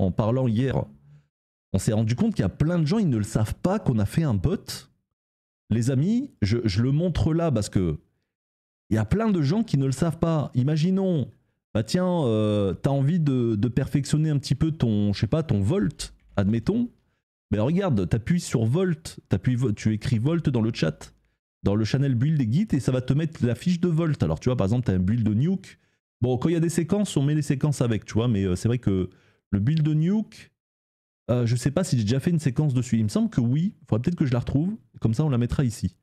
en parlant hier, on s'est rendu compte qu'il y a plein de gens, ils ne le savent pas qu'on a fait un bot. Les amis, je, le montre là parce que il y a plein de gens qui ne le savent pas. Imaginons, bah tiens, euh, t'as envie de, perfectionner un petit peu ton, je sais pas, ton volt, admettons. Mais regarde, t'appuies sur volt, appuies, tu écris volt dans le chat, dans le channel build et git, et ça va te mettre la fiche de volt. Alors tu vois, par exemple, t'as un build de nuke. Bon, quand il y a des séquences, on met les séquences avec, tu vois, mais euh, c'est vrai que le build de nuke, je euh, je sais pas si j'ai déjà fait une séquence dessus. Il me semble que oui. Il faudrait peut-être que je la retrouve. Comme ça, on la mettra ici.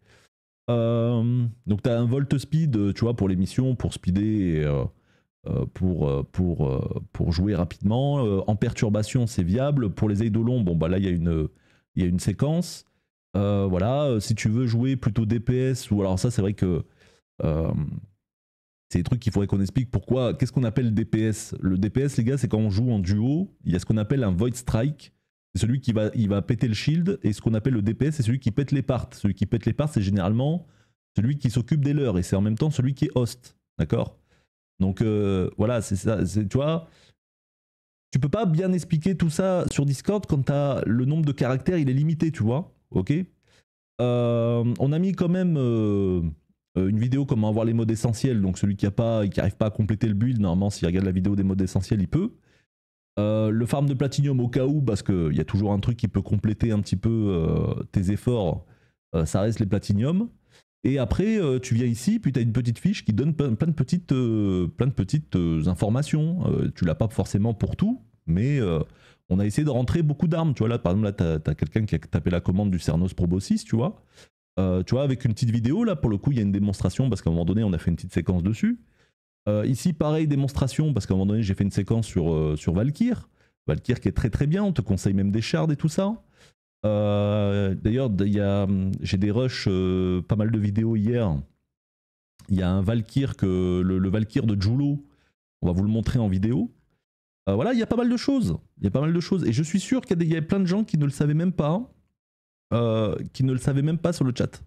Euh, donc, tu as un volt speed, euh, tu vois, pour les missions, pour speeder, pour, pour, pour jouer rapidement. en perturbation, c'est viable. Pour les eidolons, bon, bah là, il y, a une, y a une séquence. voilà, si tu veux jouer plutôt DPS, ou alors ça, c'est vrai que c'est des trucs qu'il faudrait qu'on explique pourquoi. Qu'est-ce qu'on appelle DPS Le DPS, les gars, c'est quand on joue en duo, il y a ce qu'on appelle un Void Strike. C'est celui qui va, il va péter le shield. Et ce qu'on appelle le DPS, c'est celui qui pète les parts. Celui qui pète les parts, c'est généralement celui qui s'occupe des leurs. Et c'est en même temps celui qui est host. D'accord Donc euh, voilà, c'est ça. Tu vois, tu peux pas bien expliquer tout ça sur Discord quand as le nombre de caractères, il est limité, tu vois. Ok euh, On a mis quand même. Euh, euh, une vidéo comment avoir les modes essentiels, donc celui qui a pas, qui arrive à compléter le build, normalement s'il regarde la vidéo des modes essentiels, il peut. Euh, le farm de platinium au cas où, parce qu'il y a toujours un truc qui peut compléter un petit peu euh, tes efforts, ça reste les platiniums. Et après, tu viens ici, puis tu as une petite fiche qui donne plein, de petites, plein de petites informations. tu l'as pas forcément pour tout, mais on a essayé de rentrer beaucoup d'armes. Tu vois, là, par exemple, là, tu quelqu'un qui a tapé la commande du Cernos Probo tu vois. Euh, tu vois, avec une petite vidéo, là, pour le coup, il y a une démonstration, parce qu'à un moment donné, on a fait une petite séquence dessus. Euh, ici, pareil, démonstration, parce qu'à un moment donné, j'ai fait une séquence sur, euh, sur Valkyr. Valkyr qui est très très bien, on te conseille même des shards et tout ça. D'ailleurs, j'ai des rushs, pas mal de vidéos hier. Il y a un Valkyr, que, le, Valkyr de Julo, on va vous le montrer en vidéo. voilà, il y a pas mal de choses. Il y a pas mal de choses. Et je suis sûr qu'il y, y a plein de gens qui ne le savaient même pas euh, qui ne le savait même pas sur le chat.